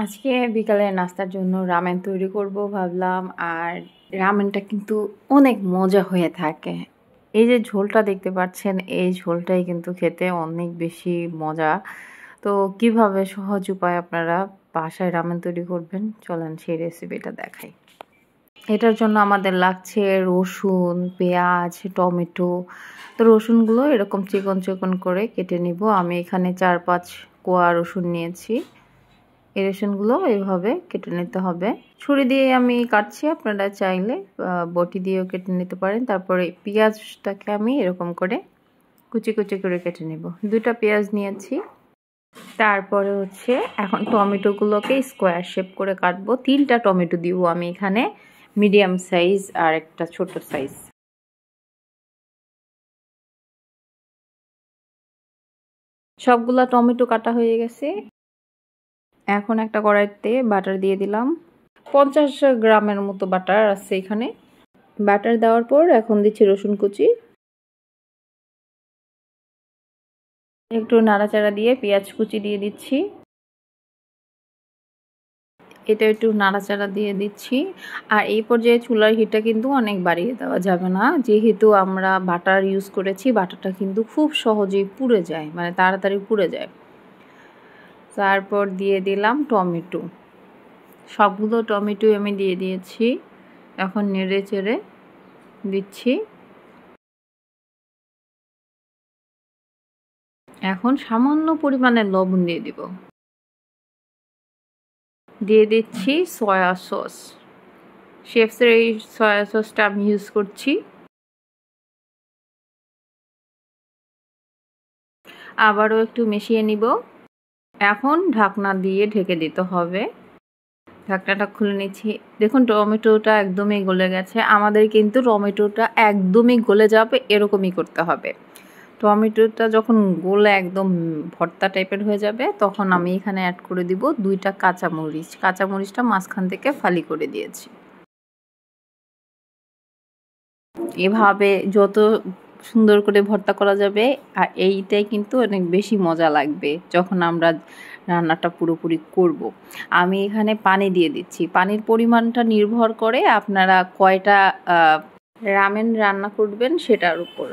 আজকে বিকালে নাস্তার জন্য রামেন তৈরি করব ভাবলাম আর রামেনটা কিন্তু অনেক মজা হয়ে থাকে এই যে ঝোলটা দেখতে পাচ্ছেন এই ঝোলটাই কিন্তু খেতে অনেক বেশি মজা তো কিভাবে সহজ উপায় আপনারা বাসায় রামেন তৈরি করবেন চলেন সেই রেসিপিটা দেখাই এটার জন্য আমাদের লাগছে রসুন পেঁয়াজ টমেটো তো রসুনগুলো এরকম চিকন চিকন করে কেটে নিব আমি এখানে চার পাঁচ কোয়া রসুন নিয়েছি এই রেশনগুলো এইভাবে কেটে নিতে হবে ছুরি দিয়ে আমি কাটছি আপনারা চাইলে বটি দিয়েও কেটে নিতে পারেন তারপরে পেঁয়াজটাকে আমি এরকম করে কুচি কুচি করে কেটে নেব দুটা পেঁয়াজ নিয়েছি তারপরে হচ্ছে এখন টমেটোগুলোকে স্কোয়ার শেপ করে কাটবো তিনটা টমেটো দিব আমি এখানে মিডিয়াম সাইজ আর একটা ছোট সাইজ সবগুলা টমেটো কাটা হয়ে গেছে এখন একটা কড়াইতে বাটার দিয়ে দিলাম পঞ্চাশ গ্রামের মতো বাটার আছে এখানে বাটার দেওয়ার পর এখন দিচ্ছি রসুন কুচি একটু নাড়াচাড়া দিয়ে পেঁয়াজ কুচি দিয়ে দিচ্ছি এটা একটু নাড়াচাড়া দিয়ে দিচ্ছি আর এই পর্যায়ে চুলার হিটটা কিন্তু অনেক বাড়িয়ে দেওয়া যাবে না যেহেতু আমরা বাটার ইউজ করেছি বাটারটা কিন্তু খুব সহজেই পুড়ে যায় মানে তাড়াতাড়ি পুড়ে যায় তারপর দিয়ে দিলাম টমেটো সবগুলো টমেটো আমি দিয়ে দিয়েছি এখন নেড়ে চেড়ে দিচ্ছি এখন সামান্য পরিমাণে লবণ দিয়ে দিব দিয়ে দিচ্ছি সয়া সস শেফসের এই সয়া সসটা আমি ইউজ করছি আবারও একটু মিশিয়ে নিব এখন ঢাকনা দিয়ে ঢেকে দিতে হবে ঢাকনাটা খুলে নিচ্ছি দেখুন টমেটোটা একদমই গলে গেছে আমাদের কিন্তু টমেটোটা একদমই গলে যাবে এরকমই করতে হবে টমেটোটা যখন গোলে একদম ভর্তা টাইপের হয়ে যাবে তখন আমি এখানে অ্যাড করে দিব দুইটা কাঁচামরিচ কাঁচামরিচটা মাঝখান থেকে ফালি করে দিয়েছি এভাবে যত সুন্দর করে ভর্তা করা যাবে আর এইটাই কিন্তু অনেক বেশি মজা লাগবে যখন আমরা রান্নাটা পুরোপুরি করব। আমি এখানে পানি দিয়ে দিচ্ছি পানির পরিমাণটা নির্ভর করে আপনারা কয়টা রামেন রান্না করবেন সেটার উপর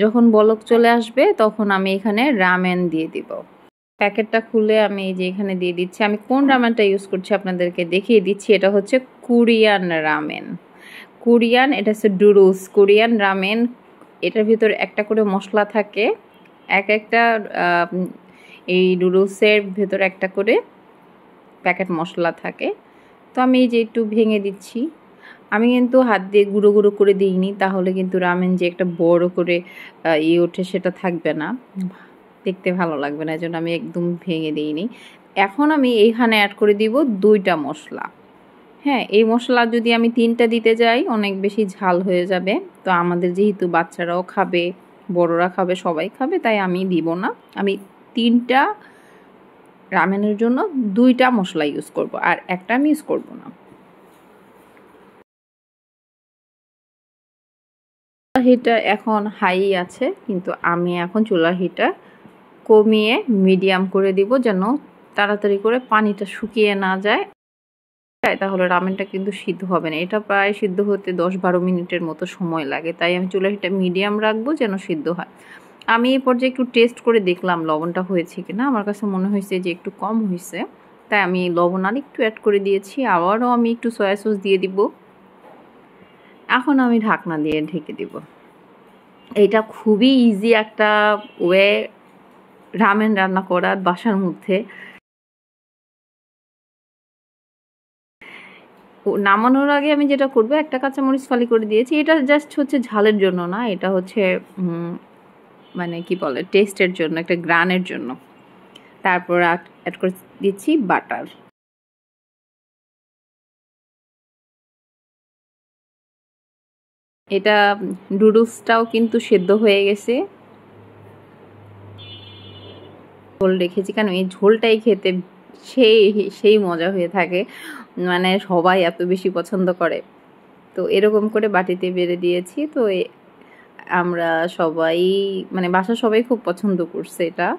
যখন বলক চলে আসবে তখন আমি এখানে রামেন দিয়ে দিব প্যাকেটটা খুলে আমি এই যে এখানে দিয়ে দিচ্ছি আমি কোন রামেনটা ইউজ করছি আপনাদেরকে দেখিয়ে দিচ্ছি এটা হচ্ছে কুরিয়ান রামেন কুরিয়ান এটা হচ্ছে ডুরুস কুরিয়ান রামেন এটার ভিতরে একটা করে মশলা থাকে এক একটা এই নুডলসের ভেতর একটা করে প্যাকেট মশলা থাকে তো আমি এই যে একটু ভেঙে দিচ্ছি আমি কিন্তু হাত দিয়ে গুঁড়ো গুঁড়ো করে দিইনি তাহলে কিন্তু রামেন যে একটা বড় করে ইয়ে ওঠে সেটা থাকবে না দেখতে ভালো লাগবে না এই আমি একদম ভেঙে দিইনি এখন আমি এইখানে অ্যাড করে দিব দুইটা মশলা হ্যাঁ এই মশলা যদি আমি তিনটা দিতে যাই অনেক বেশি ঝাল হয়ে যাবে তো আমাদের যেহেতু বাচ্চারাও খাবে বড়রা খাবে সবাই খাবে তাই আমি দিব না আমি তিনটা রামেনের জন্য দুইটা মশলা ইউজ করব আর একটা আমি ইউজ করবো না হিটার এখন হাই আছে কিন্তু আমি এখন চুলার হিটার কমিয়ে মিডিয়াম করে দিব যেন তাড়াতাড়ি করে পানিটা শুকিয়ে না যায় চাই তাহলে রামেনটা কিন্তু সিদ্ধ হবে না এটা প্রায় সিদ্ধ হতে দশ বারো মিনিটের মতো সময় লাগে তাই আমি চুলাটা মিডিয়াম রাখবো যেন সিদ্ধ হয় আমি এই পর্যায়ে একটু টেস্ট করে দেখলাম লবণটা হয়েছে কিনা আমার কাছে মনে হয়েছে যে একটু কম হয়েছে তাই আমি লবণ আর একটু অ্যাড করে দিয়েছি আবারও আমি একটু সয়া সস দিয়ে দিব এখন আমি ঢাকনা দিয়ে ঢেকে দিব এটা খুবই ইজি একটা ওয়ে রামেন রান্না করার বাসার মধ্যে নামানোর আগে আমি যেটা করবো একটা কাঁচামরিচ ফালি করে দিয়েছি এটা জাস্ট হচ্ছে ঝালের জন্য না এটা হচ্ছে মানে কি বলে টেস্টের জন্য একটা গ্রানের জন্য তারপর অ্যাড করে দিয়েছি বাটার এটা ডুডুলসটাও কিন্তু সেদ্ধ হয়ে গেছে ঝোল রেখেছি কেন এই ঝোলটাই খেতে সেই সেই মজা হয়ে থাকে মানে সবাই এত বেশি পছন্দ করে তো এরকম করে বাটিতে বেড়ে দিয়েছি তো আমরা সবাই মানে বাসা সবাই খুব পছন্দ করছে এটা